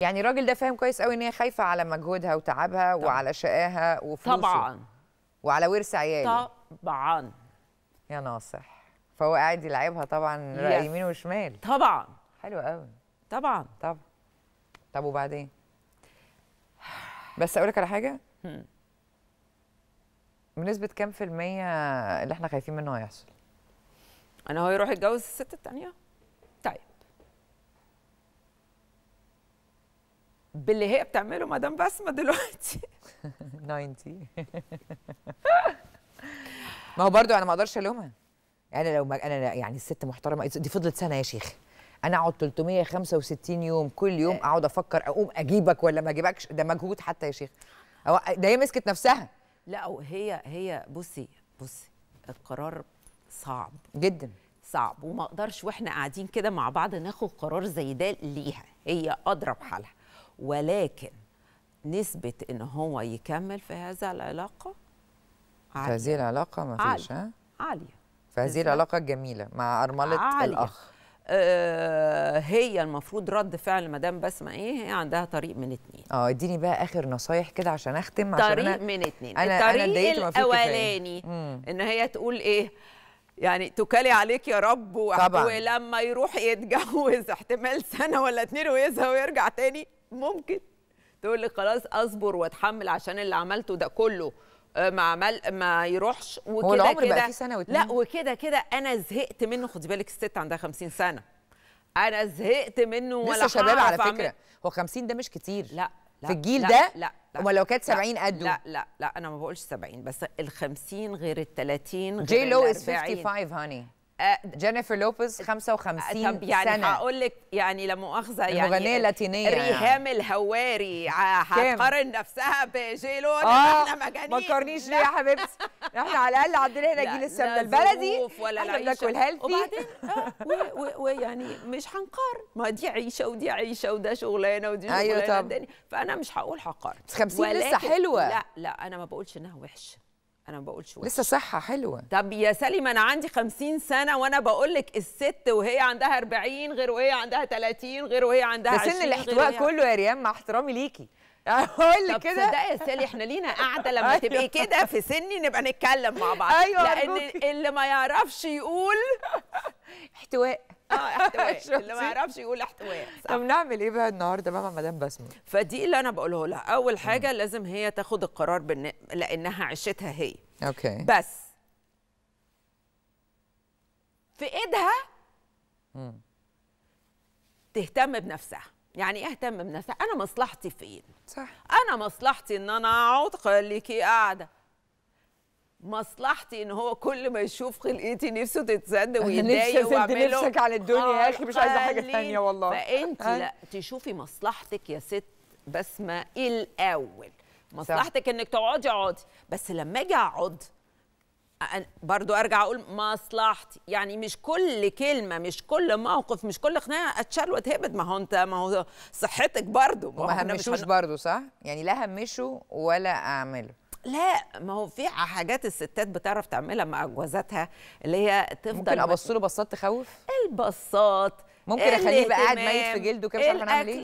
يعني الراجل ده فاهم كويس قوي ان هي خايفه على مجهودها وتعبها طبعا. وعلى شقاها وفلوسه طبعا وعلى ورث عياله طبعا يا ناصح فهو قاعد يلعبها طبعا يمين وشمال طبعا حلو قوي طبعا طب طب وبعدين بس اقول لك على حاجه بنسبه كام في الميه اللي احنا خايفين منه هيحصل انا هو يروح يتجوز الست الثانيه باللي هي بتعمله مدام بسمه دلوقتي 90 ما هو برضو انا ما اقدرش الومها انا لو ما انا يعني الست محترمه دي فضلت سنه يا شيخ انا اقعد 365 يوم كل يوم آه. اقعد افكر اقوم اجيبك ولا ما اجيبكش ده مجهود حتى يا شيخ ده هي مسكت نفسها لا هي هي بصي بصي القرار صعب جدا صعب وما اقدرش واحنا قاعدين كده مع بعض ناخد قرار زي ده ليها هي اضرب حالها ولكن نسبة إن هو يكمل في هذا العلاقة عالية. في هذه العلاقة ما فيش ها؟ عالية في هذه العلاقة الجميلة مع أرملة عالية. الأخ آه، هي المفروض رد فعل مدام بسمة إيه هي عندها طريق من اتنين اه اديني بقى آخر نصايح كده عشان أختم عشان طريق أنا من اتنين أنا الطريق أنا الأولاني إن هي تقول إيه يعني تكالي عليك يا رب طبعا. ولما يروح يتجوز احتمال سنه ولا اتنين ويزهق ويرجع تاني ممكن تقول لي خلاص اصبر واتحمل عشان اللي عملته ده كله آه، ما عمل ما يروحش وكده هو كده بقى فيه سنه واتنين لا وكده كده انا زهقت منه خدي بالك الست عندها 50 سنه انا زهقت منه ولا لسه شباب على فكره عمل. هو 50 ده مش كتير لا, لا في الجيل لا ده لا امال لو كانت 70 قده لا لا لا انا ما بقولش 70 بس ال 50 غير ال 30 غير ال 40 جي لو از 55 هاني جينيفر لوبيز 55 طب يعني سنه هقول لك يعني لا مؤاخذه يعني المغنيه اللاتينيه يعني. ريهام يعني. الهواري هتقارن نفسها بجيلو آه احنا مجانين ما تقارنيش ليه يا حبيبتي احنا على الاقل عندنا هنا جيل السمنه البلدي ولا احنا بناكل هيلثي وبعدين آه ويعني مش هنقارن ما دي عيشه ودي عيشه وده شغلانه ودي أيوة شغلانه أيوة طب. فانا مش هقول هقارن 50 لسه حلوه لا لا انا ما بقولش انها وحشه انا ما بقولش وحش لسه صحه حلوه طب يا سليم انا عندي 50 سنه وانا بقول لك الست وهي عندها 40 غير وهي عندها 30 غير وهي عندها 20 سن الاحتواء كله يا ريان مع احترامي ليكي اقول لك كده تصدقي يا سالي احنا لينا قاعده لما أيوة. تبقي كده في سني نبقى نتكلم مع بعض أيوة لان اللي ما يعرفش يقول احتواء اه احتواء اللي ما يعرفش يقول احتواء طب نعمل ايه بقى النهارده بقى مع مدام بسمه فدي اللي انا بقوله لها اول حاجه مم. لازم هي تاخد القرار بالن... لانها عيشتها هي اوكي بس في ايدها مم. تهتم بنفسها يعني إيه اهتم بنفسها انا مصلحتي فين صح انا مصلحتي ان انا اقعد خليكي قاعده مصلحتي ان هو كل ما يشوف خلقتي نفسه تتسد ويتضايق واعمله نفسك على الدنيا يا اخي مش عايزه حاجه ثانيه والله فانت لا تشوفي مصلحتك يا ست بسمه الاول مصلحتك انك تقعدي اقعدي بس لما اجي اقعد برضو ارجع اقول مصلحتي يعني مش كل كلمه مش كل موقف مش كل خناقه اتشال وتهبد ما هو انت ما هو صحتك برضو ما همشوش برضو صح يعني لا همشه ولا اعمله لا ما هو في حاجات الستات بتعرف تعملها مع جوازاتها اللي هي تفضل ممكن ابص له بصات تخوف البصات ممكن اخليه بقى قاعد ميت في جلده كده مش عارفه اعمل ايه